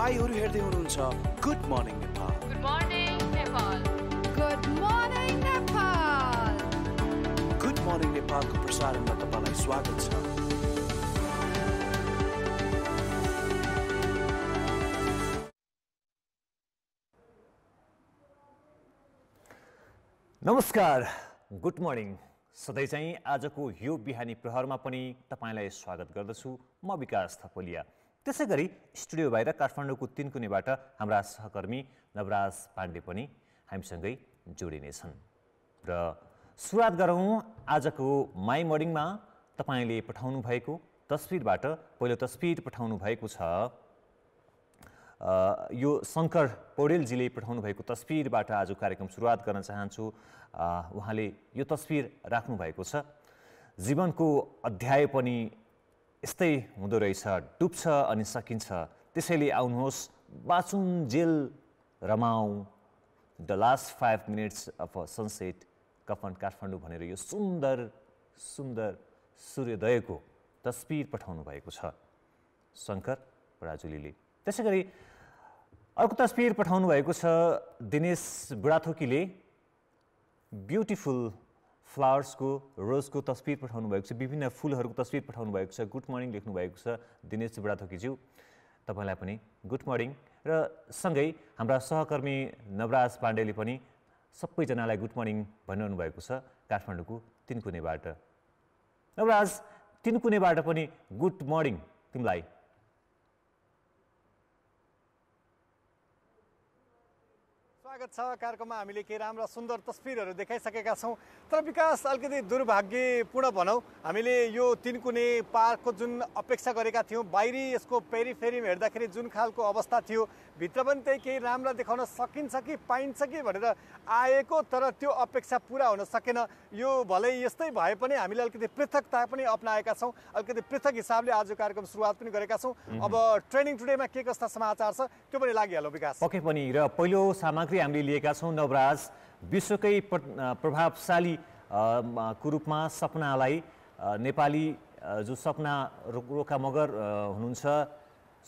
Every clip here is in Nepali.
तपाईँहरू हेर्दै हुनुहुन्छ good morning Nepal good morning Nepal good morning Nepal good morning नेपालको प्रसारणमा तपाईँलाई स्वागत छ नमस्कार गुड मर्निङ सधैँ चाहिँ आजको यो बिहानी प्रहरमा पनि तपाईँलाई स्वागत गर्दछु म विकास थपलिया त्यसै गरी स्टुडियो बाहिर काठमाडौँको तिनकुनेबाट हाम्रा सहकर्मी नवराज पाण्डे पनि हामीसँगै जोडिनेछन् र सुरुवात गरौँ आजको माई मर्निङमा तपाईँले पठाउनु भएको तस्विरबाट पहिलो तस्विर पठाउनु भएको छ यो शङ्कर पौडेलजीले पठाउनु भएको तस्विरबाट आज कार्यक्रम सुरुवात गर्न चाहन्छु उहाँले यो तस्विर भएको छ जीवनको अध्याय पनि यस्तै हुँदो रहेछ डुब्छ अनि सकिन्छ त्यसैले आउनुहोस् बाँचुङ जेल रमाउँ the last five minutes of a sunset कफन काठमाडौँ भनेर यो सुन्दर सुन्दर सूर्योदयको तस्बिर पठाउनु भएको छ शङ्कर राजुलीले त्यसै गरी अर्को तस्बिर पठाउनु भएको छ दिनेश बुढाथोकीले ब्युटिफुल फ्लावर्सको रोजको तस्विर पठाउनु भएको छ विभिन्न फुलहरूको तस्विर पठाउनु भएको छ गुड मर्निङ लेख्नु भएको छ दिनेश बुढाथोकीज्यू तपाईँलाई पनि गुड मर्निङ र सँगै हाम्रा सहकर्मी नवराज पाण्डेले पनि सबैजनालाई गुड मर्निङ भनिरहनु भएको छ काठमाडौँको तिनकुनेबाट नवराज तिनकुनेबाट पनि गुड मर्निङ तिमीलाई स्वागत छ कार्यक्रममा हामीले केही राम्रा सुन्दर तस्विरहरू देखाइसकेका छौँ तर विकास अलिकति दुर्भाग्यपूर्ण भनौँ हामीले यो तिनकुने पार्कको जुन अपेक्षा गरेका थियौँ बाहिरी यसको पेरिफेरिम हेर्दाखेरि जुन खालको अवस्था थियो भित्र पनि त्यही केही राम्रा देखाउन सकिन्छ कि पाइन्छ कि भनेर आएको तर त्यो अपेक्षा पुरा हुन सकेन यो भलै यस्तै भए पनि हामीले अलिकति पृथकता पनि अप्नाएका छौँ अलिकति पृथक हिसाबले आज कार्यक्रम सुरुवात पनि गरेका छौँ अब ट्रेनिङ टुडेमा के कस्ता समाचार छ त्यो पनि लागिहालौँ विकास पक्कै पनि र पहिलो सामग्री हामीले लिएका छौँ नवराज विश्वकै प्रभावशाली को रूपमा सपनालाई नेपाली जो सपना रो रोका मगर हुनुहुन्छ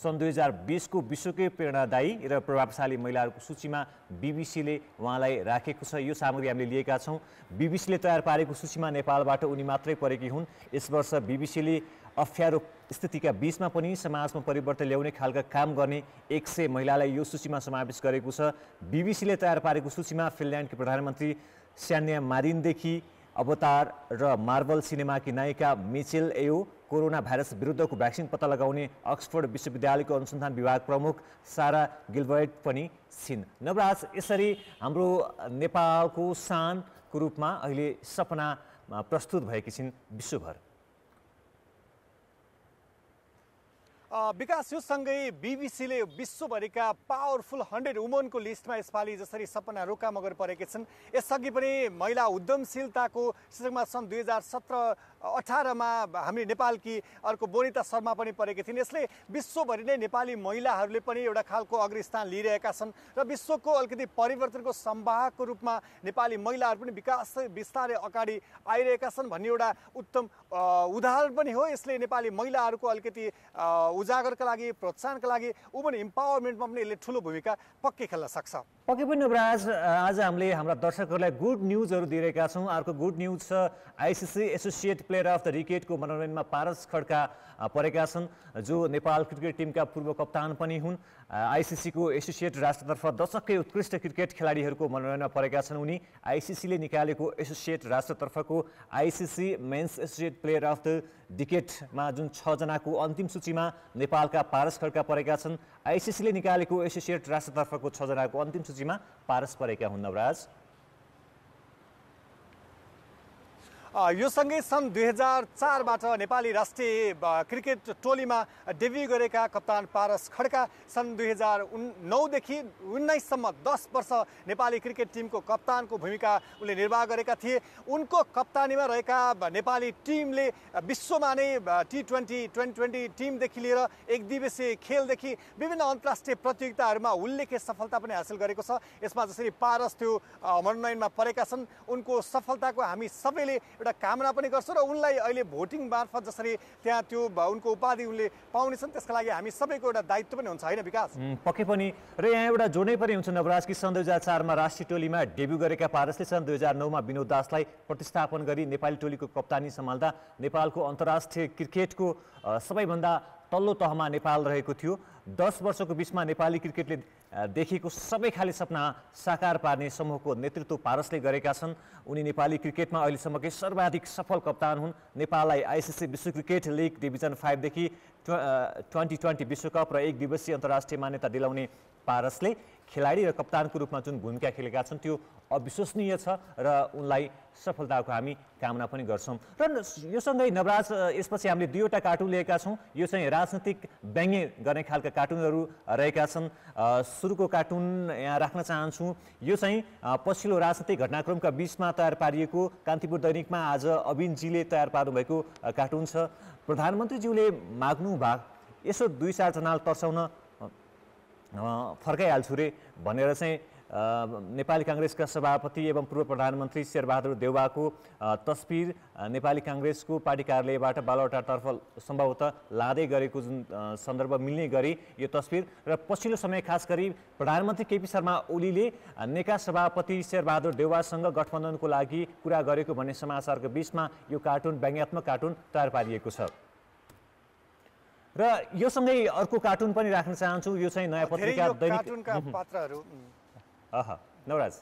सन् दुई हजार बिसको विश्वकै प्रेरणादायी र प्रभावशाली महिलाहरूको सूचीमा बिबिसीले उहाँलाई राखेको छ यो सामग्री हामीले लिएका छौँ बिबिसीले तयार पारेको सूचीमा नेपालबाट उनी मात्रै परेकी हुन् यस वर्ष बिबिसीले अप्ठ्यारो स्थितिका बिचमा पनि समाजमा परिवर्तन ल्याउने खालका काम गर्ने एक सय महिलालाई यो सूचीमा समावेश गरेको छ बिबिसीले तयार पारेको सूचीमा फिनल्यान्डकी प्रधानमन्त्री स्यान्या मारिनदेखि अवतार र मार्बल सिनेमाकी नायिका मिचेल एयो कोरोना भाइरस विरुद्धको भ्याक्सिन पत्ता लगाउने अक्सफोर्ड विश्वविद्यालयको अनुसन्धान विभाग प्रमुख सारा गिल्बर्ट पनि छिन् नवराज यसरी हाम्रो नेपालको सानको रूपमा अहिले सपना प्रस्तुत भएकी छिन् विश्वभर विकास यो सँगै बिबिसीले विश्वभरिका पावरफुल हन्ड्रेड वुमनको लिस्टमा यसपालि जसरी सपना रोका मगर परेकी छन् यसअघि पनि महिला उद्यमशीलताको शीर्षकमा सन् दुई हजार सत्र अठारमा हामी नेपालकी अर्को बोनिता शर्मा पनि परेकी थिइन् यसले विश्वभरि नै नेपाली महिलाहरूले पनि एउटा खालको अग्रस्थान स्थान लिइरहेका छन् र विश्वको अलिकति परिवर्तनको सम्वाहको रूपमा नेपाली महिलाहरू पनि विकास बिस्तारै अगाडि आइरहेका छन् भन्ने एउटा उत्तम उदाहरण पनि हो यसले नेपाली महिलाहरूको अलिकति उजागरका लागि प्रोत्साहनका लागि वुमन इम्पावरमेन्टमा पनि यसले ठुलो भूमिका पक्कै खेल्न सक्छ पक्कै पनि नवराज आज हामीले हाम्रा दर्शकहरूलाई गुड न्युजहरू दिइरहेका छौँ अर्को गुड न्युज छ ICC associate player of the रिकेटको मनोरञ्जनमा पारस खड्का परेका छन् जो नेपाल क्रिकेट टिमका पूर्व कप्तान पनि हुन् आइसिसीको एसोसिएट राष्ट्रतर्फ दशकै उत्कृष्ट क्रिकेट खेलाडीहरूको मनोरञ्जनमा परेका छन् उनी आइसिसीले निकालेको एसोसिएट राष्ट्रतर्फको ICC men's associate player of the डिकेटमा जुन छजनाको अन्तिम सूचीमा नेपालका पारस खड्का परेका छन् आइसिसीले निकालेको एसोसिएट राष्ट्रतर्फको छजनाको अन्तिम सूचीमा पारस परेका हुन् नवराज यो सँगै सन् दुई हजार चारबाट नेपाली राष्ट्रिय क्रिकेट टोलीमा डेब्यु गरेका कप्तान पारस खड्का सन् दुई हजार उन् नौदेखि उन्नाइससम्म दस वर्ष नेपाली क्रिकेट टिमको कप्तानको भूमिका उनले निर्वाह गरेका थिए उनको कप्तानीमा रहेका नेपाली टिमले विश्वमा नै टी ट्वेन्टी ट्वेन्टी ट्वेन्टी टिमदेखि लिएर एक दिवसीय खेलदेखि विभिन्न अन्तर्राष्ट्रिय प्रतियोगिताहरूमा उल्लेख्य सफलता पनि हासिल गरेको छ यसमा जसरी पारस त्यो मनोनयनमा परेका छन् उनको सफलताको हामी सबैले एउटा कामना पनि गर्छौँ र उनलाई अहिले भोटिङ मार्फत जसरी त्यहाँ त्यो उनको उपाधि उनले पाउनेछन् त्यसका लागि हामी सबैको एउटा दायित्व पनि हुन्छ होइन विकास पक्कै पनि र यहाँ एउटा जोडै पनि हुन्छ नवराज कि सन् दुई हजार चारमा राष्ट्रिय टोलीमा डेब्यू गरेका पारसले सन् दुई हजार नौमा विनोद दासलाई प्रतिस्थापन गरी नेपाली टोलीको कप्तानी सम्हाल्दा नेपालको अन्तर्राष्ट्रिय क्रिकेटको सबैभन्दा तल्लो तहमा नेपाल रहेको थियो दस वर्षको बिचमा नेपाली क्रिकेटले देखेको सबै खाले सपना साकार पार्ने समूहको नेतृत्व पारसले गरेका छन् उनी नेपाली क्रिकेटमा अहिलेसम्मकै सर्वाधिक सफल कप्तान हुन् नेपाललाई आइसिसी विश्व क्रिकेट लिग डिभिजन फाइभदेखि ट्वेन्टी ट्वेन्टी विश्वकप र एक दिवसीय अन्तर्राष्ट्रिय मान्यता दिलाउने पारसले खेलाडी र कप्तानको रूपमा जुन भूमिका खेलेका छन् त्यो अविश्वसनीय छ र उनलाई सफलताको हामी कामना पनि गर्छौँ र योसँगै नवराज यसपछि हामीले दुईवटा कार्टुन लिएका छौँ यो चाहिँ राजनीतिक व्यङ्ग्य गर्ने खालका कार्टुनहरू रहेका छन् सुरुको कार्टुन यहाँ राख्न चाहन्छु यो चाहिँ पछिल्लो राजनीतिक घटनाक्रमका बिचमा तयार पारिएको कान्तिपुर दैनिकमा आज अविनजीले तयार पार्नुभएको कार्टुन छ प्रधानमन्त्रीज्यूले माग्नु भा यसो दुई चारजनालाई तर्साउन फर्काइहाल्छु रे भनेर चाहिँ नेपाली काङ्ग्रेसका सभापति एवं पूर्व प्रधानमन्त्री शेरबहादुर देउवाको तस्बिर नेपाली काङ्ग्रेसको पार्टी कार्यालयबाट बालवटातर्फ सम्भवतः लाँदै गरेको जुन सन्दर्भ मिल्ने गरी यो तस्बिर र पछिल्लो समय खास गरी प्रधानमन्त्री केपी शर्मा ओलीले नेका सभापति शेरबहादुर देउवासँग गठबन्धनको लागि कुरा गरेको भन्ने समाचारको बिचमा यो कार्टुन व्यङ्ग्यात्मक कार्टुन तयार पारिएको छ र यो सँगै अर्को कार्टुन पनि राख्न चाहन्छु यो चाहिँ नयाँ पत्रिका दैनिक नवराज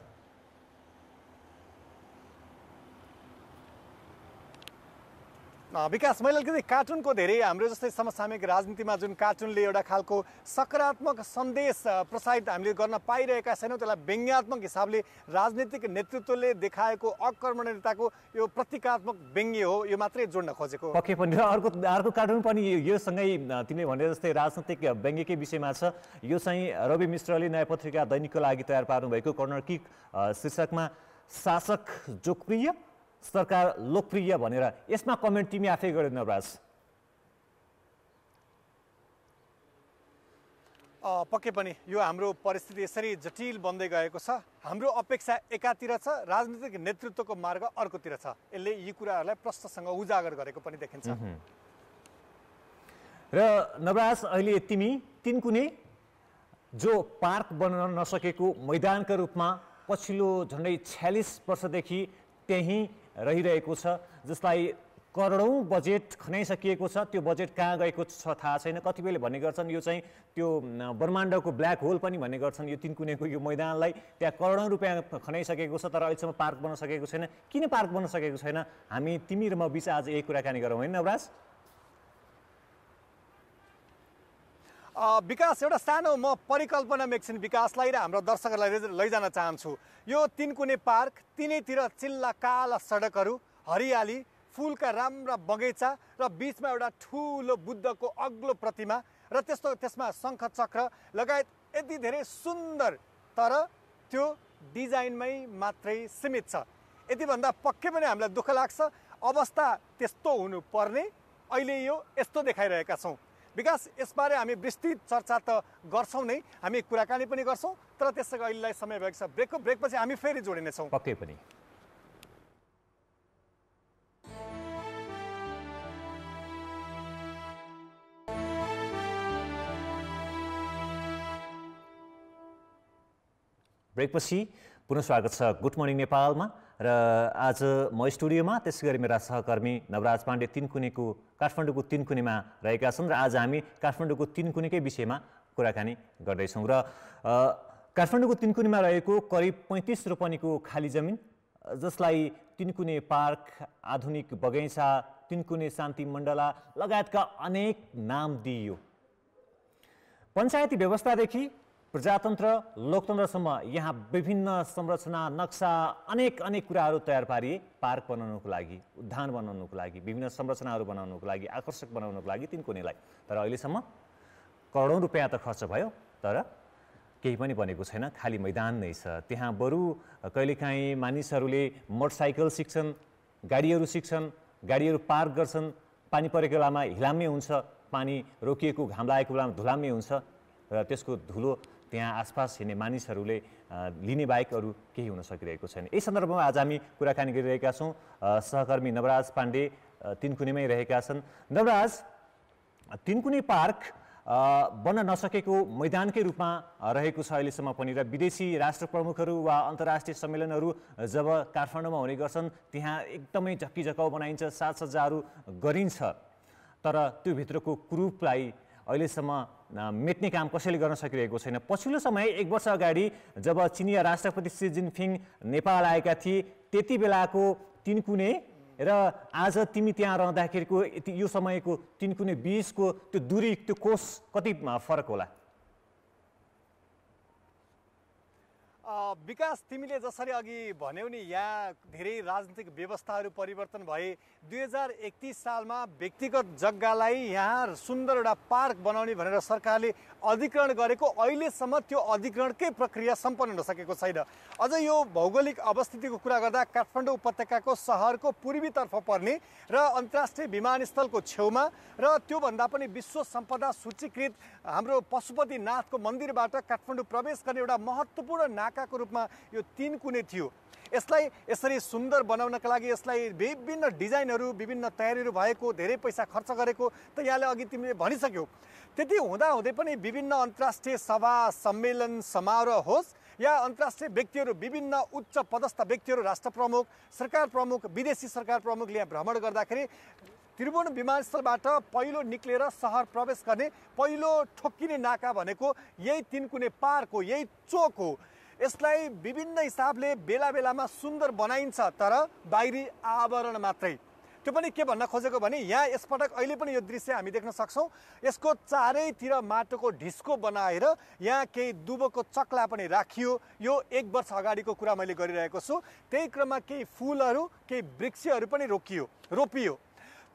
विकास मैले अलिकति कार्टुनको धेरै हाम्रो जस्तै समसामयिक राजनीतिमा जुन कार्टुनले एउटा खालको सकारात्मक सन्देश प्रसारित हामीले गर्न पाइरहेका छैनौँ त्यसलाई व्यङ्ग्यात्मक हिसाबले राजनीतिक नेतृत्वले देखाएको अकर्मणीयताको यो प्रतीकात्मक व्यङ्ग्य हो यो मात्रै जोड्न खोजेको पक्कै पनि र अर्को अर्को कार्टुन पनि योसँगै तिमीले भने जस्तै राजनैतिक व्यङ्ग्यकै विषयमा छ यो चाहिँ रवि मिश्रले नयाँ पत्रिका दैनिकको लागि तयार पार्नुभएको कर्नर किक शीर्षकमा शासक जोकप्रिय सरकार लोकप्रिय भनेर यसमा कमेन्ट तिमी आफै गरे नवराज पक्कै पनि यो हाम्रो परिस्थिति यसरी जटिल बन्दै गएको छ हाम्रो अपेक्षा एकातिर छ राजनीतिक नेतृत्वको मार्ग अर्कोतिर छ यसले यी कुराहरूलाई प्रश्नसँग उजागर गरेको पनि देखिन्छ र नवराज अहिले तिमी तिन कुनै जो पार्क बन्न नसकेको मैदानका रूपमा पछिल्लो झन्डै छ्यालिस वर्षदेखि त्यहीँ रहिरहेको छ जसलाई करोडौँ बजेट खनाइसकिएको छ त्यो बजेट कहाँ गएको छ थाहा छैन कतिपयले भन्ने गर्छन् यो चाहिँ त्यो ब्रह्माण्डको ब्ल्याक होल पनि भन्ने गर्छन् यो तिनकुनेको यो मैदानलाई त्यहाँ करोडौँ रुपियाँ खनाइसकेको छ तर अहिलेसम्म पार्क बन्न सकेको छैन किन पार्क बन्न सकेको छैन हामी तिमी र म बिच आज यही कुराकानी गरौँ होइन नवराज विकास एउटा सानो म परिकल्पना मेक्सिन विकासलाई र हाम्रो दर्शकहरूलाई लैजान चाहन्छु यो तिनकुने पार्क तिनैतिर चिल्ला काला सडकहरू हरियाली फुलका राम्रा बगैँचा र बिचमा एउटा ठुलो बुद्धको अग्लो प्रतिमा र त्यस्तो त्यसमा शङ्खचक्र लगायत यति धेरै सुन्दर तर त्यो डिजाइनमै मात्रै सीमित छ यतिभन्दा पक्कै पनि हामीलाई दुःख लाग्छ अवस्था त्यस्तो हुनुपर्ने अहिले यो यस्तो देखाइरहेका छौँ विकास यसबारे हामी विस्तृत चर्चा त गर्छौँ नै हामी कुराकानी पनि गर्छौँ तर त्यसको अहिलेलाई समय भएको छ ब्रेकको ब्रेकपछि हामी फेरि जोडिनेछौँ पक्कै पनि ब्रेकपछि पुनः स्वागत छ गुड मर्निङ नेपालमा र आज म स्टुडियोमा त्यसै गरी मेरा सहकर्मी नवराज पाण्डे तिनकुनेको काठमाडौँको तिनकुनेमा रहेका छन् र आज हामी काठमाडौँको तिनकुनेकै विषयमा कुराकानी गर्दैछौँ र काठमाडौँको कुनेमा रहेको करिब पैँतिस रोपनीको खाली जमिन जसलाई तिनकुने पार्क आधुनिक बगैँचा तिनकुने शान्ति मण्डला लगायतका अनेक नाम दिइयो पञ्चायती व्यवस्थादेखि प्रजातन्त्र लोकतन्त्रसम्म यहाँ विभिन्न संरचना नक्सा अनेक अनेक कुराहरू तयार पारिए पार्क बनाउनुको लागि उद्यान बनाउनुको लागि विभिन्न संरचनाहरू बनाउनुको लागि आकर्षक बनाउनुको लागि कुनैलाई तर अहिलेसम्म करोडौँ रुपियाँ त खर्च भयो तर केही पनि बनेको छैन खाली मैदान नै छ त्यहाँ बरु कहिलेकाहीँ मानिसहरूले मोटरसाइकल सिक्छन् गाडीहरू सिक्छन् गाडीहरू पार्क गर्छन् पानी परेको बेलामा हिलामे हुन्छ पानी रोकिएको घाम लागेको बेलामा धुलामै हुन्छ र त्यसको धुलो त्यहाँ आसपास हिँड्ने मानिसहरूले लिने बाहेक केही हुन सकिरहेको छैन यही सन्दर्भमा आज हामी कुराकानी गरिरहेका छौँ सहकर्मी नवराज पाण्डे तिनकुनेमै रहेका छन् नवराज तिनकुने पार्क बन्न नसकेको मैदानकै रूपमा रहेको छ अहिलेसम्म पनि र विदेशी राष्ट्र प्रमुखहरू वा अन्तर्राष्ट्रिय सम्मेलनहरू जब काठमाडौँमा हुने गर्छन् त्यहाँ एकदमै झक्की झकाउ बनाइन्छ साजसज्जाहरू गरिन्छ तर त्यो त्योभित्रको कुरूपलाई अहिलेसम्म मेट्ने काम कसैले गर्न सकिरहेको छैन पछिल्लो समय एक वर्ष अगाडि जब चिनिया राष्ट्रपति सी जिनफिङ नेपाल आएका थिए त्यति बेलाको तिनकुने र आज तिमी त्यहाँ रहँदाखेरिको यो समयको तिनकुने बिचको त्यो दुरी त्यो कोष कति फरक होला विकास तिमीले जसरी अघि भन्यौ नि यहाँ धेरै राजनीतिक व्यवस्थाहरू परिवर्तन भए दुई हजार एकतिस सालमा व्यक्तिगत जग्गालाई यहाँ सुन्दर एउटा पार्क बनाउने भनेर सरकारले अधिग्रहण गरेको अहिलेसम्म त्यो अधिग्रहणकै प्रक्रिया सम्पन्न हुन सकेको छैन अझ यो भौगोलिक अवस्थितिको कुरा गर्दा काठमाडौँ उपत्यकाको सहरको पूर्वीतर्फ पर्ने र अन्तर्राष्ट्रिय विमानस्थलको छेउमा र त्योभन्दा पनि विश्व सम्पदा सूचीकृत हाम्रो पशुपतिनाथको मन्दिरबाट काठमाडौँ प्रवेश गर्ने एउटा महत्त्वपूर्ण नाका शाखाको रूपमा यो तिन कुने थियो यसलाई यसरी सुन्दर बनाउनका लागि यसलाई विभिन्न डिजाइनहरू विभिन्न तयारीहरू भएको धेरै पैसा खर्च गरेको त यहाँले अघि तिमीले भनिसक्यौ त्यति हुँदाहुँदै पनि विभिन्न अन्तर्राष्ट्रिय सभा सम्मेलन समारोह होस् या अन्तर्राष्ट्रिय व्यक्तिहरू विभिन्न उच्च पदस्थ व्यक्तिहरू राष्ट्र प्रमुख सरकार प्रमुख विदेशी सरकार प्रमुखले यहाँ भ्रमण गर्दाखेरि त्रिभुवन विमानस्थलबाट पहिलो निक्लेर सहर प्रवेश गर्ने पहिलो ठोक्किने नाका भनेको यही तिनकुने पार्क हो यही चोक हो यसलाई विभिन्न हिसाबले बेला बेलामा सुन्दर बनाइन्छ तर बाहिरी आवरण मात्रै त्यो पनि के भन्न खोजेको भने यहाँ यसपटक अहिले पनि यो दृश्य हामी देख्न सक्छौँ यसको चारैतिर माटोको ढिस्को बनाएर यहाँ केही दुबोको चक्ला पनि राखियो यो एक वर्ष अगाडिको कुरा मैले गरिरहेको छु त्यही क्रममा केही फुलहरू केही वृक्षहरू पनि रोकियो रोपियो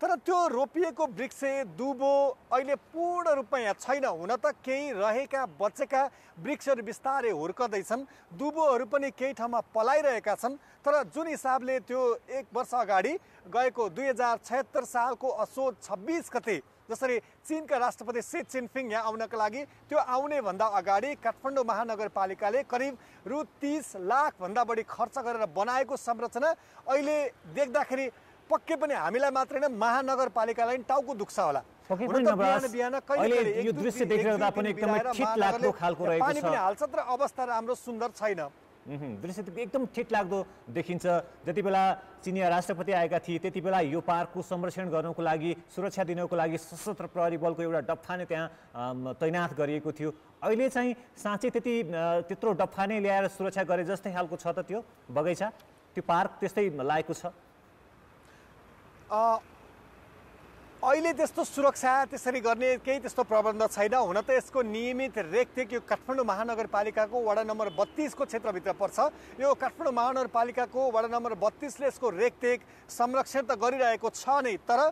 तर त्यो रोपिएको वृक्ष दुबो अहिले पूर्ण रूपमा यहाँ छैन हुन त केही रहेका बचेका वृक्षहरू बिस्तारै हुर्कँदैछन् दुबोहरू पनि केही ठाउँमा पलाइरहेका छन् तर जुन हिसाबले त्यो एक वर्ष अगाडि गएको दुई हजार छयत्तर सालको असोज छब्बिस गते जसरी चिनका राष्ट्रपति सी चिनफिङ यहाँ आउनका लागि त्यो आउनेभन्दा अगाडि काठमाडौँ महानगरपालिकाले करिब रु तिस लाखभन्दा बढी खर्च गरेर बनाएको संरचना अहिले देख्दाखेरि पक्कै पनि हामीलाई मात्रै नै महानगरपालिकालाई टाउको दुख्छ होला अवस्था राम्रो सुन्दर छैन दृश्य एकदम ठिक लाग्दो देखिन्छ जति बेला चिनिया राष्ट्रपति आएका थिए त्यति बेला यो पार्कको संरक्षण गर्नको लागि सुरक्षा दिनको लागि सशस्त्र प्रहरी बलको एउटा डप्फाने त्यहाँ तैनाथ गरिएको थियो अहिले चाहिँ साँच्चै त्यति त्यत्रो डप्फाने ल्याएर सुरक्षा गरे जस्तै खालको छ त त्यो बगैँचा त्यो पार्क त्यस्तै लागेको छ अहिले त्यस्तो सुरक्षा त्यसरी गर्ने केही त्यस्तो प्रबन्ध छैन हुन त यसको नियमित रेखदेख यो काठमाडौँ महानगरपालिकाको वडा नम्बर बत्तिसको क्षेत्रभित्र पर्छ यो काठमाडौँ महानगरपालिकाको वडा नम्बर बत्तिसले यसको रेखदेख संरक्षण त गरिरहेको छ नै तर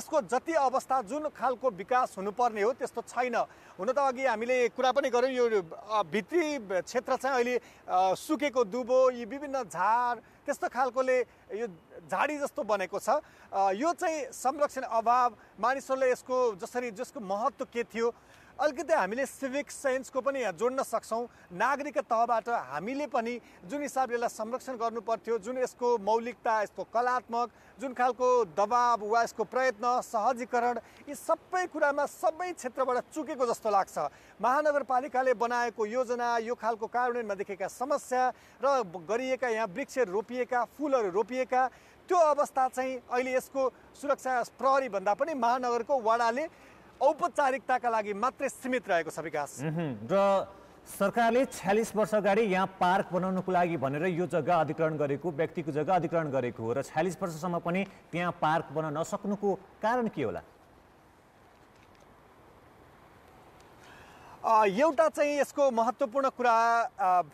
यसको जति अवस्था जुन खालको विकास हुनुपर्ने हो त्यस्तो छैन हुन त अघि हामीले कुरा पनि गऱ्यौँ यो भित्री क्षेत्र चाहिँ अहिले सुकेको दुबो यी विभिन्न झार त्यस्तो खालकोले यो झाडी जस्तो बनेको छ यो चाहिँ संरक्षण अभाव मानिसहरूले यसको जसरी जसको महत्त्व के थियो अलिकति हामीले सिभिक सेन्सको पनि यहाँ जोड्न सक्छौँ नागरिक तहबाट हामीले पनि जुन हिसाबले यसलाई संरक्षण पर्थ्यो जुन यसको मौलिकता यसको कलात्मक जुन खालको दबाब वा यसको प्रयत्न सहजीकरण यी सबै कुरामा सबै क्षेत्रबाट चुकेको जस्तो लाग्छ महानगरपालिकाले बनाएको योजना यो खालको कार्यान्वयनमा देखेका समस्या र गरिएका यहाँ वृक्ष रोपिएका फुलहरू रोपिएका त्यो अवस्था चाहिँ अहिले यसको सुरक्षा प्रहरीभन्दा पनि महानगरको वाडाले औपचारिकताका लागि मात्रै सीमित रहेको छ विकास र सरकारले छ्यालिस वर्ष अगाडि यहाँ पार्क बनाउनुको लागि भनेर यो जग्गा अधिग्रहण गरेको व्यक्तिको जग्गा अधिग्रहण गरेको हो र छ्यालिस वर्षसम्म पनि त्यहाँ पार्क बनाउन नसक्नुको कारण के होला एउटा चाहिँ यसको महत्त्वपूर्ण कुरा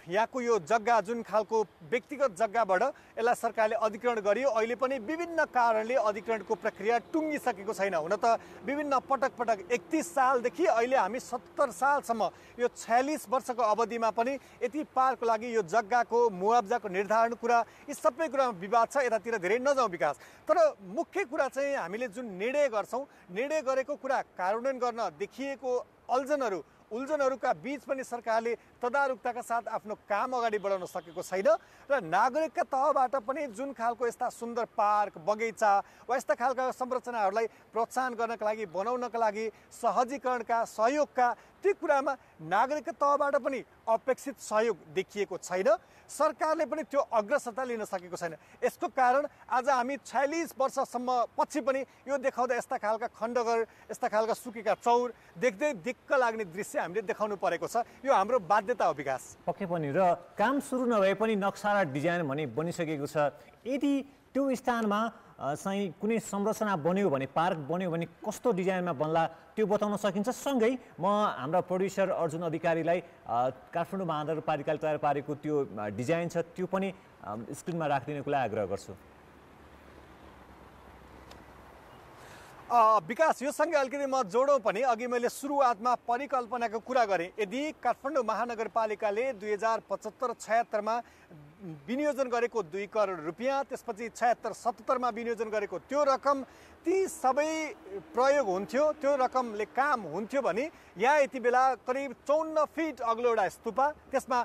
यहाँको यो जग्गा जुन खालको व्यक्तिगत जग्गाबाट यसलाई सरकारले अधिग्रहण गरियो अहिले पनि विभिन्न कारणले अधिग्रहणको प्रक्रिया टुङ्गिसकेको छैन हुन त विभिन्न पटक पटक एकतिस सालदेखि अहिले हामी सत्तर सालसम्म यो छयालिस वर्षको अवधिमा पनि यति पारको लागि यो जग्गाको मुआब्जाको निर्धारण कुरा यी सबै कुरामा विवाद छ यतातिर धेरै नजाउँ विकास तर मुख्य कुरा चाहिँ हामीले जुन निर्णय गर्छौँ निर्णय गरेको कुरा कार्यान्वयन गर्न देखिएको अल्जनहरू उल्झनहरूका बिच पनि सरकारले तदारुकताका साथ आफ्नो काम अगाडि बढाउन सकेको छैन र नागरिकका तहबाट पनि जुन खालको यस्ता सुन्दर पार्क बगैँचा वा यस्ता खालका संरचनाहरूलाई प्रोत्साहन गर्नका लागि बनाउनका लागि सहजीकरणका सहयोगका ती कुरामा नागरिकका तहबाट पनि अपेक्षित सहयोग देखिएको छैन सरकारले पनि त्यो अग्रसरता लिन सकेको छैन यसको कारण आज हामी छयालिस वर्षसम्म पछि पनि यो देखाउँदा यस्ता खालका खण्डघर यस्ता खालका सुकेका चौर देख्दै दिक्क लाग्ने दृश्य हामीले देखाउनु परेको छ यो हाम्रो बाध्य सत्यता विकास पक्कै पनि र काम सुरु नभए पनि नक्सा र डिजाइन भने बनिसकेको छ यदि त्यो स्थानमा चाहिँ कुनै संरचना बन्यो भने पार्क बन्यो भने कस्तो डिजाइनमा बन्ला त्यो बताउन सकिन्छ सँगै म हाम्रा प्रड्युसर अर्जुन अधिकारीलाई काठमाडौँ महानगरपालिकाले तयार पारेको त्यो डिजाइन छ त्यो पनि स्क्रिनमा राखिदिनुको लागि आग्रह गर्छु विकास योसँगै अलिकति म जोडौँ पनि अघि मैले सुरुवातमा परिकल्पनाको कुरा गरेँ यदि काठमाडौँ महानगरपालिकाले दुई हजार पचहत्तर छयत्तरमा विनियोजन गरेको दुई करोड रुपियाँ त्यसपछि छयत्तर सतहत्तरमा विनियोजन गरेको त्यो रकम ती सबै प्रयोग हुन्थ्यो त्यो रकमले काम हुन्थ्यो भने यहाँ यति बेला करिब चौन्न फिट अग्लो एउटा स्तुपा त्यसमा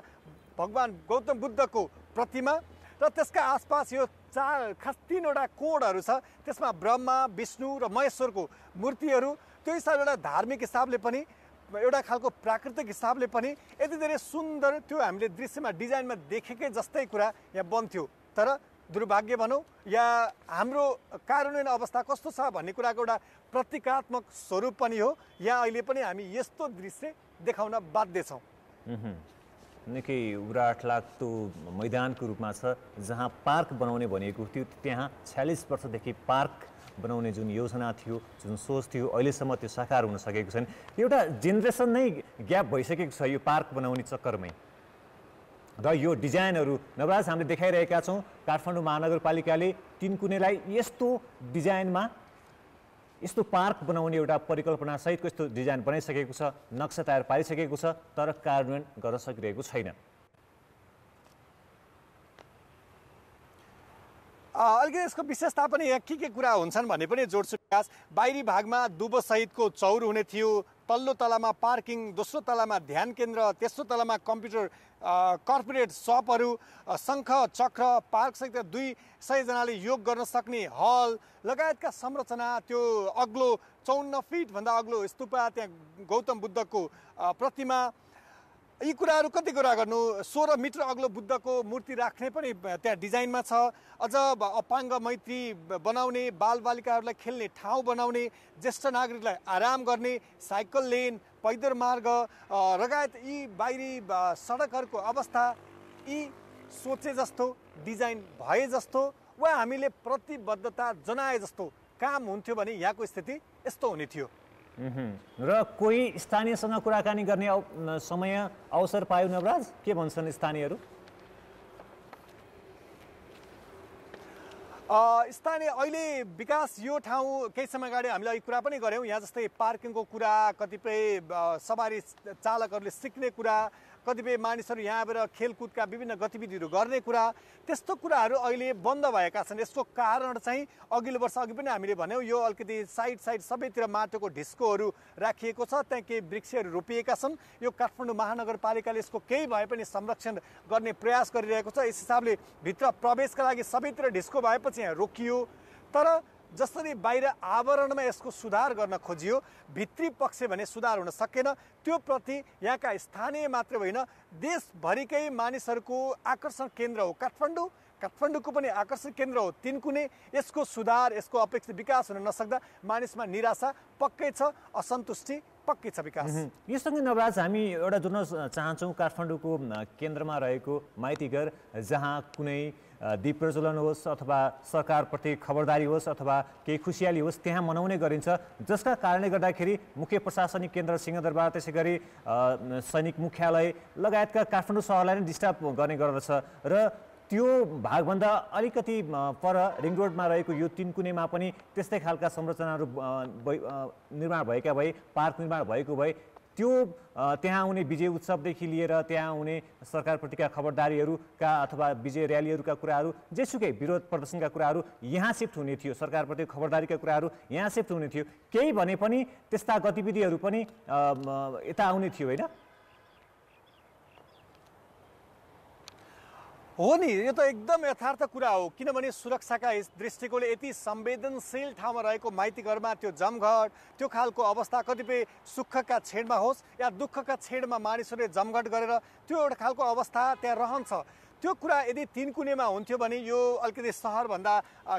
भगवान् गौतम बुद्धको प्रतिमा र त्यसका आसपास यो चार खास तिनवटा कोडहरू छ त्यसमा ब्रह्मा विष्णु र महेश्वरको मूर्तिहरू त्यो हिसाबले एउटा धार्मिक हिसाबले पनि एउटा खालको प्राकृतिक हिसाबले पनि यति धेरै सुन्दर त्यो हामीले दृश्यमा डिजाइनमा देखेकै जस्तै कुरा यहाँ बन्थ्यो तर दुर्भाग्य भनौँ या हाम्रो कार्यान्वयन अवस्था कस्तो छ भन्ने कुराको एउटा प्रतीकात्मक स्वरूप पनि हो यहाँ अहिले पनि हामी यस्तो दृश्य देखाउन बाध्य छौँ निकै उराट लाग्दो मैदानको रूपमा छ जहाँ पार्क बनाउने भनिएको थियो त्यहाँ छ्यालिस वर्षदेखि पार्क बनाउने जुन योजना थियो जुन सोच थियो अहिलेसम्म त्यो साकार हुन सकेको छैन एउटा जेनेरेसन नै ग्याप भइसकेको छ यो पार्क बनाउने चक्करमै र यो डिजाइनहरू नवराज हामीले देखाइरहेका छौँ काठमाडौँ महानगरपालिकाले तिन कुनैलाई यस्तो डिजाइनमा यस्तो पार्क बनाउने एउटा परिकल्पना सहितको यस्तो डिजाइन बनाइसकेको छ नक्सा तयार पारिसकेको छ तर कार्यान्वयन गर्न सकिरहेको छैन अलिकति यसको विशेषता पनि यहाँ के के कुरा हुन्छन् भन्ने पनि जोड्छु विकास बाहिरी भागमा दुबोसहितको चौर हुने थियो तल्लो तलामा पार्किङ दोस्रो तलामा ध्यान केन्द्र तेस्रो तलामा कम्प्युटर कर्पोरेट सपहरू शङ्ख चक्र पार्कसहित दुई सयजनाले योग गर्न सक्ने हल लगायतका संरचना त्यो अग्लो चौन्न फिटभन्दा अग्लो स्तूपा त्यहाँ गौतम बुद्धको प्रतिमा यी कुराहरू कति कुरा गर्नु सोह्र मिटर अग्लो बुद्धको मूर्ति राख्ने पनि त्यहाँ डिजाइनमा छ अझ अपाङ्ग मैत्री बनाउने बालबालिकाहरूलाई खेल्ने ठाउँ बनाउने ज्येष्ठ नागरिकलाई आराम गर्ने साइकल लेन पैदल मार्ग लगायत यी बाहिरी सडकहरूको अवस्था यी सोचे जस्तो डिजाइन भए जस्तो वा हामीले प्रतिबद्धता जनाए जस्तो काम हुन्थ्यो भने यहाँको स्थिति यस्तो हुने थियो Mm-hmm. र कोही स्थानीयसँग कुराकानी गर्ने समय अवसर पायो नवराज के भन्छन् स्थानीयहरू स्थानीय अहिले विकास यो ठाउँ केही समय अगाडि हामीले अघि कुरा पनि गऱ्यौँ यहाँ जस्तै पार्किङको कुरा कतिपय सवारी चालकहरूले सिक्ने कुरा कतिपय मानिसहरू यहाँ आएर खेलकुदका विभिन्न गतिविधिहरू गर्ने कुरा त्यस्तो कुराहरू अहिले बन्द भएका छन् यसको कारण चाहिँ अघिल्लो वर्ष अघि पनि हामीले भन्यौँ यो अलिकति साइड साइड सबैतिर माटोको ढिस्कोहरू राखिएको छ त्यहाँ केही वृक्षहरू रोपिएका छन् यो काठमाडौँ महानगरपालिकाले यसको केही भए पनि संरक्षण गर्ने प्रयास गरिरहेको छ यस हिसाबले भित्र प्रवेशका लागि सबैतिर ढिस्को भएपछि यहाँ रोकियो तर जसरी बाहिर आवरणमा यसको सुधार गर्न खोजियो भित्री पक्ष भने सुधार हुन सकेन त्यो प्रति यहाँका स्थानीय मात्र होइन देशभरिकै मानिसहरूको आकर्षण केन्द्र हो काठमाडौँ काठमाडौँको पनि आकर्षण केन्द्र हो तिनकुने यसको सुधार यसको अपेक्षित विकास हुन नसक्दा मानिसमा निराशा पक्कै छ असन्तुष्टि पक्कै छ विकास योसँगै नवराज हामी एउटा जोड्न चाहन्छौँ काठमाडौँको केन्द्रमा रहेको माइतीघर जहाँ कुनै दीप प्रज्वलन होस् अथवा सरकारप्रति खबरदारी होस् अथवा केही खुसियाली होस् त्यहाँ मनाउने गरिन्छ जसका कारणले गर्दाखेरि मुख्य प्रशासनिक केन्द्र सिंहदरबार त्यसै गरी सैनिक मुख्यालय लगायतका काठमाडौँ सहरलाई नै डिस्टर्ब गर्ने गर्दछ र त्यो भागभन्दा अलिकति पर रिङरोडमा रहेको यो तिनकुनेमा पनि त्यस्तै खालका संरचनाहरू निर्माण भएका भए पार्क निर्माण भएको भए त्यो त्यहाँ आउने विजय उत्सवदेखि लिएर त्यहाँ आउने सरकारप्रतिका खबरदारीहरूका अथवा विजय ऱ्यालीहरूका कुराहरू जेसुकै विरोध प्रदर्शनका कुराहरू यहाँ सिफ्ट हुने थियो सरकारप्रति खबरदारीका कुराहरू यहाँ सिफ्ट हुने थियो केही भने पनि त्यस्ता गतिविधिहरू पनि यता आउने थियो होइन हो नि यो त एकदम यथार्थ कुरा हो किनभने सुरक्षाका दृष्टिकोणले यति संवेदनशील ठाउँमा रहेको माइतीघरमा त्यो जमघट त्यो खालको अवस्था कतिपय सुखका छेडमा होस् या दुःखका छेडमा मानिसहरूले जमघट गरेर त्यो एउटा खालको अवस्था त्यहाँ रहन्छ त्यो कुरा यदि तिनकुनेमा हुन्थ्यो भने यो अलिकति सहरभन्दा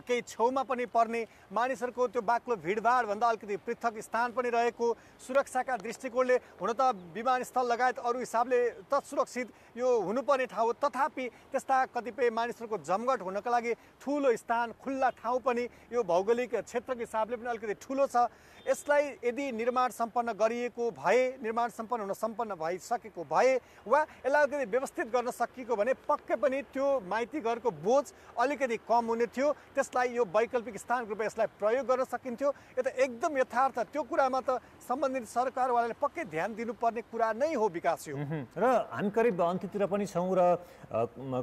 केही छेउमा पनि पर्ने मानिसहरूको त्यो बाक्लो भिडभाडभन्दा अलिकति पृथक स्थान पनि रहेको सुरक्षाका दृष्टिकोणले हुन त विमानस्थल लगायत अरू हिसाबले त सुरक्षित यो हुनुपर्ने ठाउँ हो तथापि त्यस्ता कतिपय मानिसहरूको जमघट हुनका लागि ठुलो स्थान खुल्ला ठाउँ पनि यो भौगोलिक क्षेत्रको हिसाबले पनि अलिकति ठुलो छ यसलाई यदि निर्माण सम्पन्न गरिएको भए निर्माण सम्पन्न हुन सम्पन्न भइसकेको भए वा यसलाई अलिकति व्यवस्थित गर्न सकिएको भने पक्क पक्कै पनि त्यो माइती घरको बोझ अलिकति कम हुने थियो त्यसलाई यो वैकल्पिक स्थानको रूपमा यसलाई प्रयोग गर्न सकिन्थ्यो यो त एकदम यथार्थ त्यो कुरामा त सम्बन्धित सरकारवालाले पक्कै ध्यान दिनुपर्ने कुरा नै हो विकास यो र हामी करिब अन्त्यतिर पनि छौँ र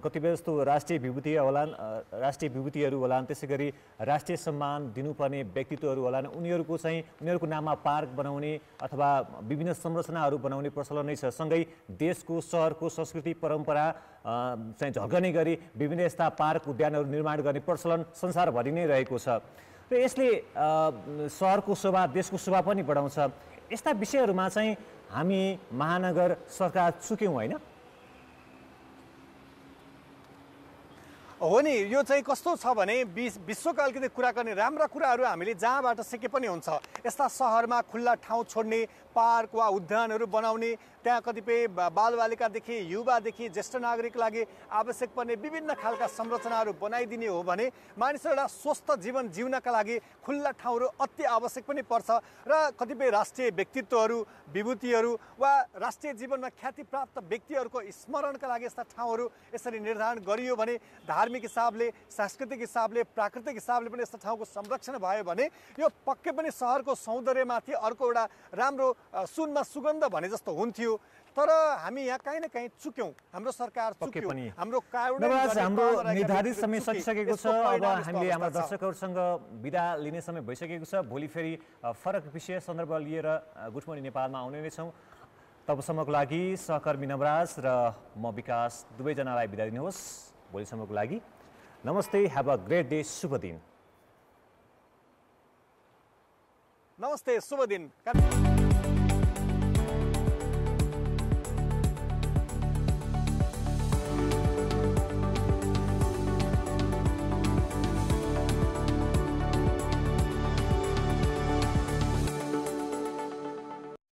कतिपय जस्तो राष्ट्रिय विभूति होलान् राष्ट्रिय विभूतिहरू होलान् त्यसै गरी राष्ट्रिय सम्मान दिनुपर्ने व्यक्तित्वहरू होलान् उनीहरूको चाहिँ उनीहरूको नाममा पार्क बनाउने अथवा विभिन्न संरचनाहरू बनाउने प्रचलन नै छ सँगै देशको सहरको संस्कृति परम्परा चाहिँ झल्कने गरी विभिन्न यस्ता पार्क उद्यानहरू निर्माण गर्ने प्रचलन संसारभरि नै रहेको छ र यसले सहरको शोभा देशको शोभा पनि बढाउँछ यस्ता विषयहरूमा चाहिँ हामी महानगर सरकार चुक्यौँ होइन हो नि यो चाहिँ कस्तो छ भने विश विश्वकालकृत कुरा गर्ने राम्रा कुराहरू हामीले जहाँबाट सिके पनि हुन्छ यस्ता सहरमा खुल्ला ठाउँ छोड्ने पार्क वा उद्यानहरू बनाउने त्यहाँ कतिपय बालबालिकादेखि युवादेखि ज्येष्ठ नागरिक लागि आवश्यक पर्ने विभिन्न खालका संरचनाहरू बनाइदिने हो भने मानिसहरू एउटा स्वस्थ जीवन जिउनका लागि खुल्ला ठाउँहरू अति आवश्यक पनि पर्छ र कतिपय राष्ट्रिय व्यक्तित्वहरू विभूतिहरू वा राष्ट्रिय जीवनमा ख्याति प्राप्त व्यक्तिहरूको स्मरणका लागि यस्ता ठाउँहरू यसरी निर्धारण गरियो भने धार धार्मिक हिसाबले सांस्कृतिक हिसाबले प्राकृतिक हिसाबले पनि यस्तो ठाउँको संरक्षण भयो भने यो पक्कै पनि सहरको सौन्दर्यमाथि अर्को एउटा राम्रो सुनमा सुगन्ध भने जस्तो हुन्थ्यो तर हामी यहाँ काहीँ न काहीँ चुक्यौँ हाम्रो सरकार चुक्यो हाम्रो हाम्रो निर्धारित समय सकिसकेको छ अब हामीले हाम्रा दर्शकहरूसँग विदा लिने समय भइसकेको छ भोलि फेरि फरक विषय सन्दर्भ लिएर गुड नेपालमा आउने नै छौँ तबसम्मको लागि सहकर्मी नवराज र म विकास दुवैजनालाई बिदा दिनुहोस् भोलिसम्मको लागि नमस्ते ह्याभ अ ग्रेट डे शुभ दिन नमस्ते शुभ दिन